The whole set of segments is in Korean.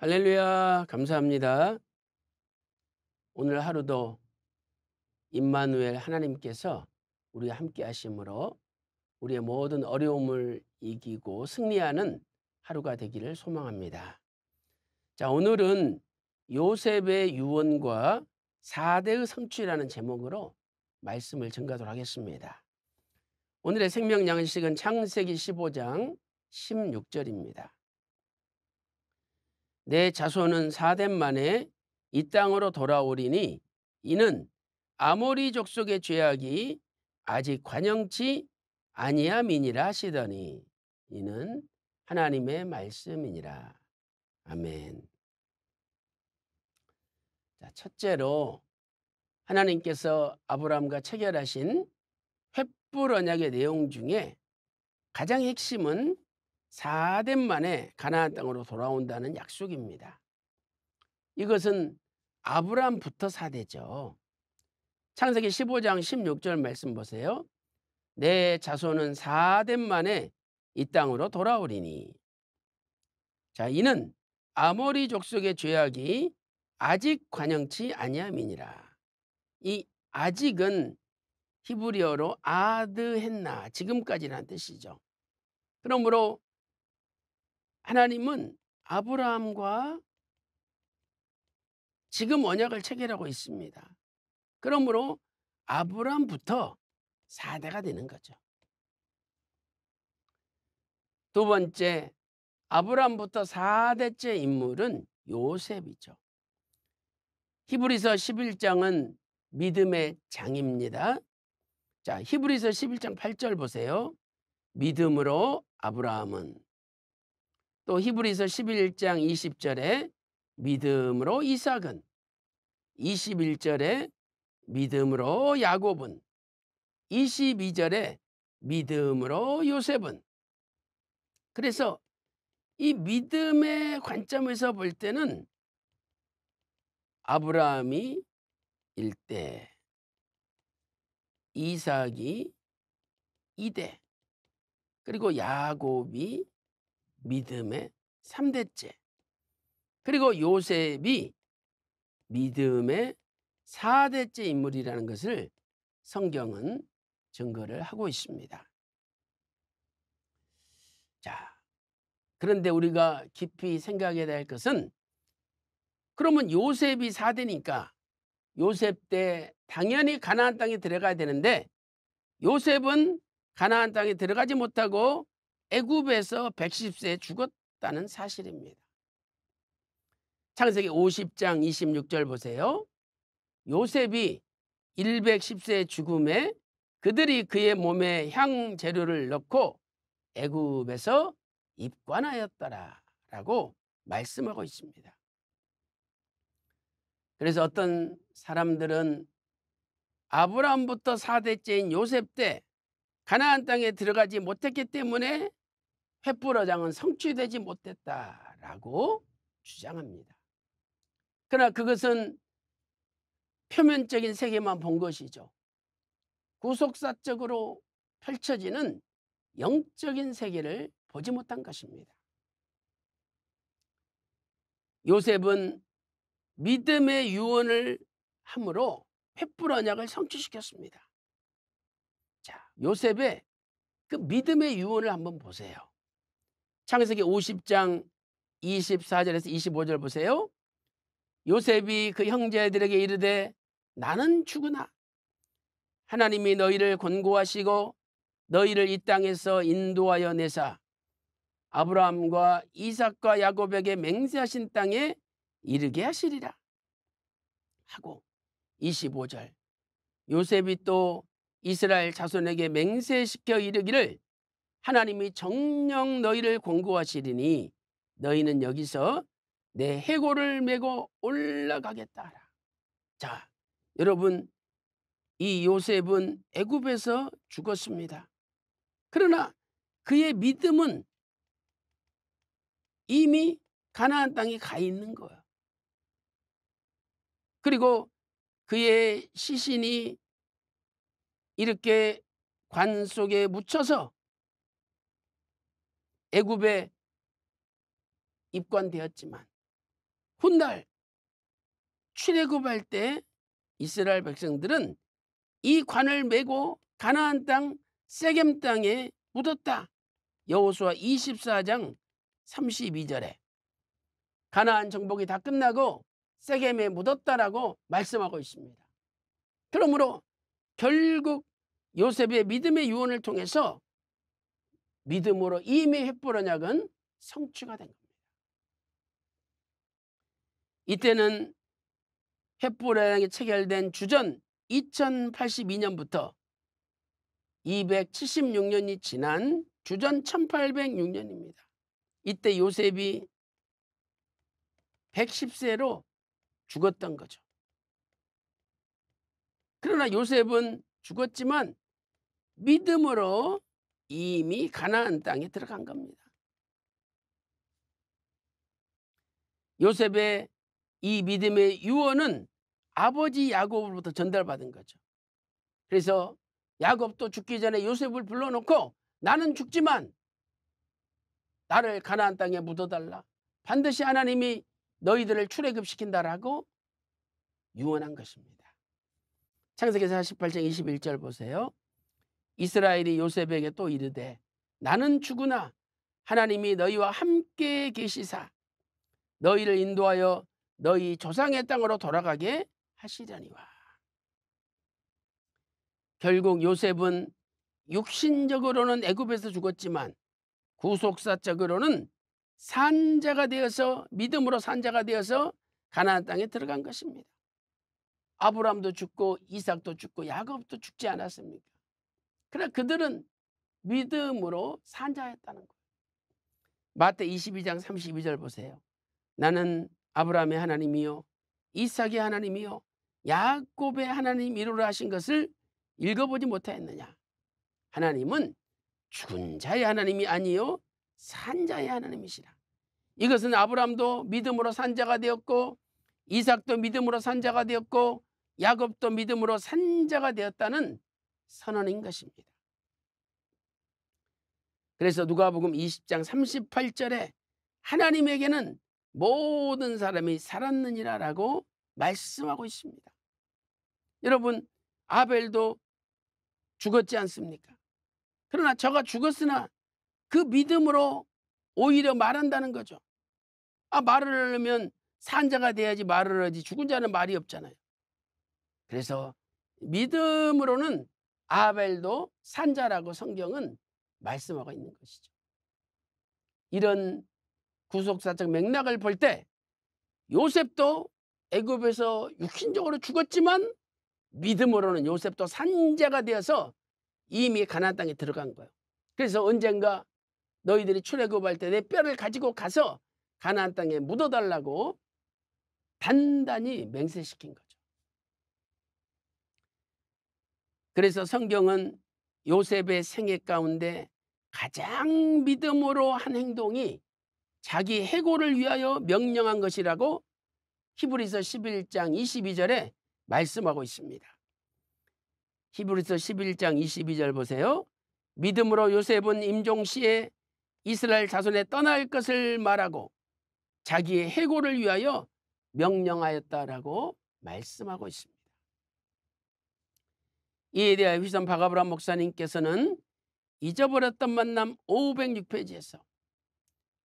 할렐루야, 감사합니다. 오늘 하루도 임마누엘 하나님께서 우리와 함께 하심으로 우리의 모든 어려움을 이기고 승리하는 하루가 되기를 소망합니다. 자, 오늘은 요셉의 유언과 4대의 성취라는 제목으로 말씀을 전가하도록 하겠습니다. 오늘의 생명양식은 창세기 15장 16절입니다. 내 자손은 사덴 만에 이 땅으로 돌아오리니 이는 아모리 족속의 죄악이 아직 관영치 아니함이니라 하시더니 이는 하나님의 말씀이니라. 아멘. 자, 첫째로 하나님께서 아브라함과 체결하신 횃불 언약의 내용 중에 가장 핵심은 4대 만에 가나안 땅으로 돌아온다는 약속입니다. 이것은 아브람부터 사대죠 창세기 15장 16절 말씀 보세요. 내 자손은 사대 만에 이 땅으로 돌아오리니. 자, 이는 아모리 족속의 죄악이 아직 관영치 아니함이니라. 이 아직은 히브리어로 아드헨나 지금까지란 뜻이죠. 그러므로 하나님은 아브라함과 지금 언약을 체결하고 있습니다. 그러므로 아브라함부터 4대가 되는 거죠. 두 번째 아브라함부터 4대째 인물은 요셉이죠. 히브리서 11장은 믿음의 장입니다. 자, 히브리서 11장 8절 보세요. 믿음으로 아브라함은 또 히브리서 11장 20절에 믿음으로 이삭은 21절에 믿음으로 야곱은 22절에 믿음으로 요셉은 그래서 이 믿음의 관점에서 볼 때는 아브라함이 1대 이삭이 2대 그리고 야곱이 믿음의 3대째. 그리고 요셉이 믿음의 4대째 인물이라는 것을 성경은 증거를 하고 있습니다. 자, 그런데 우리가 깊이 생각해야 될 것은 그러면 요셉이 4대니까 요셉 때 당연히 가나안 땅에 들어가야 되는데 요셉은 가나안 땅에 들어가지 못하고 애굽에서 1 1 0세에 죽었다는 사실입니다. 창세기 50장 26절 보세요. 요셉이 1 1 0세 죽음에 그들이 그의 몸에 향 재료를 넣고 애굽에서 입관하였더라고 말씀하고 있습니다. 그래서 어떤 사람들은 아브라함부터 4대째인 요셉 때 가나안 땅에 들어가지 못했기 때문에 횃불어장은 성취되지 못했다라고 주장합니다. 그러나 그것은 표면적인 세계만 본 것이죠. 구속사적으로 펼쳐지는 영적인 세계를 보지 못한 것입니다. 요셉은 믿음의 유언을 함으로 횃불 언약을 성취시켰습니다. 자, 요셉의 그 믿음의 유언을 한번 보세요. 창세기 50장 24절에서 25절 보세요. 요셉이 그 형제들에게 이르되 나는 죽으나 하나님이 너희를 권고하시고 너희를 이 땅에서 인도하여 내사 아브라함과 이삭과 야곱에게 맹세하신 땅에 이르게 하시리라 하고 25절 요셉이 또 이스라엘 자손에게 맹세시켜 이르기를 하나님이 정령 너희를 공고하시리니 너희는 여기서 내 해골을 메고 올라가겠다라. 자, 여러분 이 요셉은 애굽에서 죽었습니다. 그러나 그의 믿음은 이미 가나안 땅에 가 있는 거예요. 그리고 그의 시신이 이렇게 관 속에 묻혀서 애굽에 입관되었지만 훗날 출애굽할 때 이스라엘 백성들은 이 관을 메고 가나안 땅 세겜 땅에 묻었다. 여호수아 24장 32절에 가나안 정복이 다 끝나고 세겜에 묻었다라고 말씀하고 있습니다. 그러므로 결국 요셉의 믿음의 유언을 통해서 믿음으로 이미 횃불 언약은 성취가 된 겁니다. 이때는 횃불 언약이 체결된 주전 2082년부터 276년이 지난 주전 1806년입니다. 이때 요셉이 110세로 죽었던 거죠. 그러나 요셉은 죽었지만 믿음으로 이미 가나안 땅에 들어간 겁니다. 요셉의 이 믿음의 유언은 아버지 야곱으로부터 전달받은 거죠. 그래서 야곱도 죽기 전에 요셉을 불러놓고 나는 죽지만 나를 가나안 땅에 묻어달라. 반드시 하나님이 너희들을 출애굽시킨다라고 유언한 것입니다. 창세기 48장 21절 보세요. 이스라엘이 요셉에게 또 이르되 나는 죽으나 하나님이 너희와 함께 계시사 너희를 인도하여 너희 조상의 땅으로 돌아가게 하시려니와 결국 요셉은 육신적으로는 애굽에서 죽었지만 구속사적으로는 산자가 되어서 믿음으로 산자가 되어서 가나안 땅에 들어간 것입니다. 아브람도 죽고 이삭도 죽고 야곱도 죽지 않았습니까? 그러나 그들은 믿음으로 산자였다는 거예요. 마태 22장 32절 보세요. 나는 아브라함의 하나님이요 이삭의 하나님이요 야곱의 하나님 이로라 하신 것을 읽어보지 못하였느냐. 하나님은 죽은 자의 하나님이 아니요 산 자의 하나님이시라. 이것은 아브라함도 믿음으로 산 자가 되었고 이삭도 믿음으로 산 자가 되었고 야곱도 믿음으로 산 자가 되었다는 선언인 것입니다. 그래서 누가복음 20장 38절에 하나님에게는 모든 사람이 살았느니라라고 말씀하고 있습니다. 여러분 아벨도 죽었지 않습니까? 그러나 저가 죽었으나 그 믿음으로 오히려 말한다는 거죠. 아 말을 하려면 산자가 돼야지 말을 하지 죽은 자는 말이 없잖아요. 그래서 믿음으로는 아벨도 산자라고 성경은 말씀하고 있는 것이죠. 이런 구속사적 맥락을 볼 때 요셉도 애굽에서 육신적으로 죽었지만 믿음으로는 요셉도 산자가 되어서 이미 가나안 땅에 들어간 거예요. 그래서 언젠가 너희들이 출애굽할 때 내 뼈를 가지고 가서 가나안 땅에 묻어달라고 단단히 맹세시킨 거죠. 그래서 성경은 요셉의 생애 가운데 가장 믿음으로 한 행동이 자기 해고를 위하여 명령한 것이라고 히브리서 11장 22절에 말씀하고 있습니다. 히브리서 11장 22절 보세요. 믿음으로 요셉은 임종 시에 이스라엘 자손에 떠날 것을 말하고 자기의 해고를 위하여 명령하였다라고 말씀하고 있습니다. 이에 대하여 휘선 바가브라 목사님께서는 잊어버렸던 만남 506페이지에서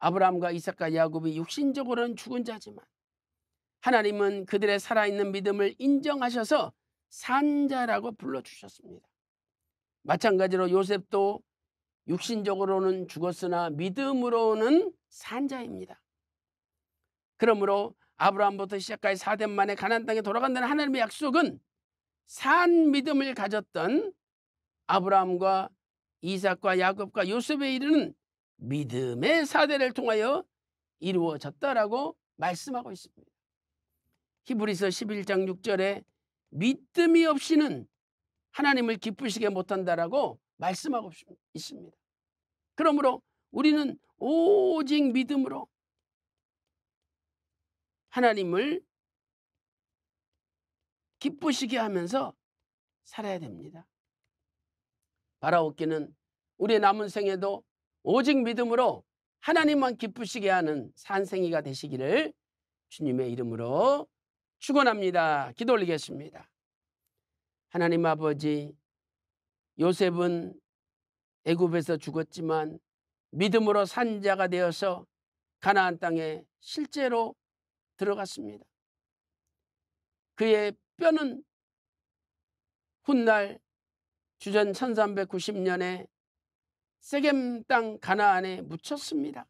아브라함과 이삭과 야곱이 육신적으로는 죽은 자지만 하나님은 그들의 살아있는 믿음을 인정하셔서 산자라고 불러주셨습니다. 마찬가지로 요셉도 육신적으로는 죽었으나 믿음으로는 산자입니다. 그러므로 아브라함부터 시작까지 4대 만에 가난 땅에 돌아간다는 하나님의 약속은 산 믿음을 가졌던 아브라함과 이삭과 야곱과 요셉에 이르는 믿음의 사대를 통하여 이루어졌다라고 말씀하고 있습니다. 히브리서 11장 6절에 믿음이 없이는 하나님을 기쁘시게 못한다라고 말씀하고 있습니다. 그러므로 우리는 오직 믿음으로 하나님을 기쁘시게 하면서 살아야 됩니다. 바라옵기는 우리의 남은 생에도 오직 믿음으로 하나님만 기쁘시게 하는 산생이가 되시기를 주님의 이름으로 축원합니다. 기도 올리겠습니다. 하나님 아버지 요셉은 애굽에서 죽었지만 믿음으로 산자가 되어서 가나안 땅에 실제로 들어갔습니다. 그의 뼈는 훗날 주전 1390년에 세겜 땅 가나안에 묻혔습니다.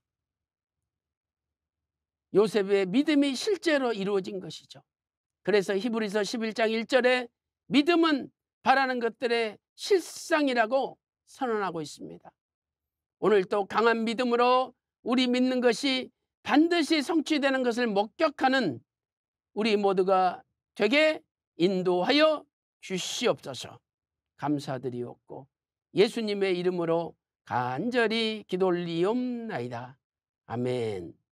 요셉의 믿음이 실제로 이루어진 것이죠. 그래서 히브리서 11장 1절에 믿음은 바라는 것들의 실상이라고 선언하고 있습니다. 오늘 또 강한 믿음으로 우리 믿는 것이 반드시 성취되는 것을 목격하는 우리 모두가 되게 인도하여 주시옵소서 감사드리옵고 예수님의 이름으로 간절히 기도 올리옵나이다. 아멘.